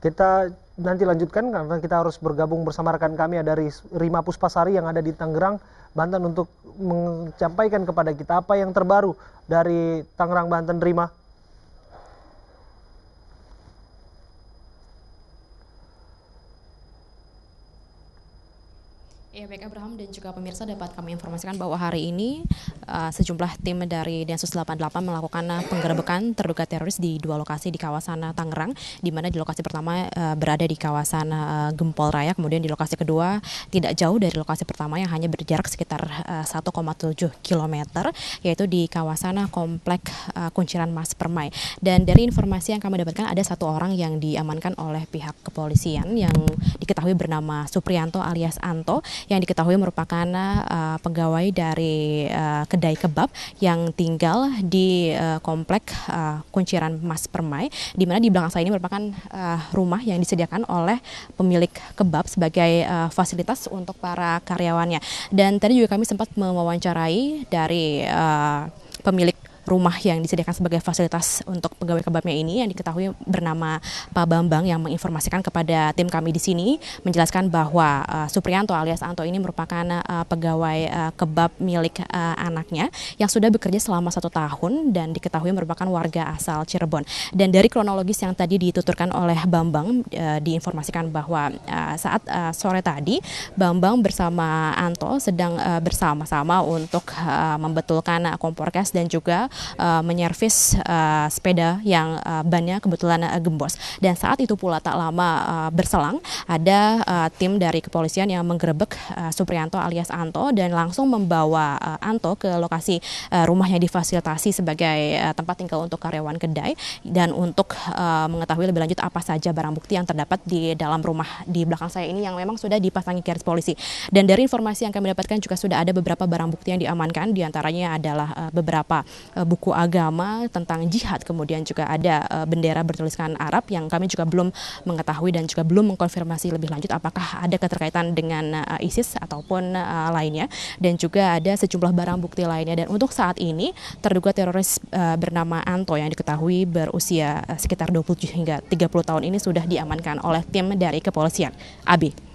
Kita nanti lanjutkan karena kita harus bergabung bersama rekan kami ada Rima Puspasari yang ada di Tangerang, Banten untuk menyampaikan kepada kita apa yang terbaru dari Tangerang Banten Rima. Ya baik Abraham dan juga pemirsa dapat kami informasikan bahwa hari ini uh, sejumlah tim dari Densus 88 melakukan eh, penggerebekan terduga teroris di dua lokasi di kawasan eh, Tangerang di mana di lokasi pertama uh, berada di kawasan uh, Gempol Raya kemudian di lokasi kedua tidak jauh dari lokasi pertama yang hanya berjarak sekitar uh, 1,7 km yaitu di kawasan komplek uh, Kunciran Mas Permai dan dari informasi yang kami dapatkan ada satu orang yang diamankan oleh pihak kepolisian yang diketahui bernama Suprianto alias Anto yang diketahui merupakan uh, pegawai dari uh, kedai kebab yang tinggal di uh, komplek uh, Kunciran Mas Permai di mana di belakang saya ini merupakan uh, rumah yang disediakan oleh pemilik kebab sebagai uh, fasilitas untuk para karyawannya. Dan tadi juga kami sempat mewawancarai dari uh, pemilik rumah yang disediakan sebagai fasilitas untuk pegawai kebabnya ini yang diketahui bernama Pak Bambang yang menginformasikan kepada tim kami di sini menjelaskan bahwa uh, Suprianto alias Anto ini merupakan uh, pegawai uh, kebab milik uh, anaknya yang sudah bekerja selama satu tahun dan diketahui merupakan warga asal Cirebon. Dan dari kronologis yang tadi dituturkan oleh Bambang uh, diinformasikan bahwa uh, saat uh, sore tadi Bambang bersama Anto sedang uh, bersama-sama untuk uh, membetulkan kompor gas dan juga uh, eh, menyervis uh, eh, sepeda yang uh, bannya kebetulan uh, gembos. Dan saat itu pula tak lama uh, berselang ada uh, tim dari kepolisian yang menggerebek uh, Suprianto alias Anto dan langsung membawa uh, Anto ke lokasi uh, rumahnya difasilitasi sebagai uh, tempat tinggal untuk karyawan kedai dan untuk uh, mengetahui lebih lanjut apa saja barang bukti yang terdapat di dalam rumah di belakang saya ini yang memang sudah dipasangi garis polisi. Dan dari informasi yang kami dapatkan juga sudah ada beberapa barang bukti yang diamankan diantaranya adalah uh, beberapa uh, buku agama tentang jihad, kemudian juga ada uh, bendera bertuliskan Arab yang kami juga belum mengetahui dan juga belum mengkonfirmasi lebih lanjut apakah ada keterkaitan dengan uh, ISIS ataupun uh, lainnya dan juga ada sejumlah barang bukti lainnya dan untuk saat ini terduga teroris uh, bernama Anto yang diketahui berusia uh, sekitar 27 hingga 30 tahun ini sudah diamankan oleh tim dari kepolisian. AB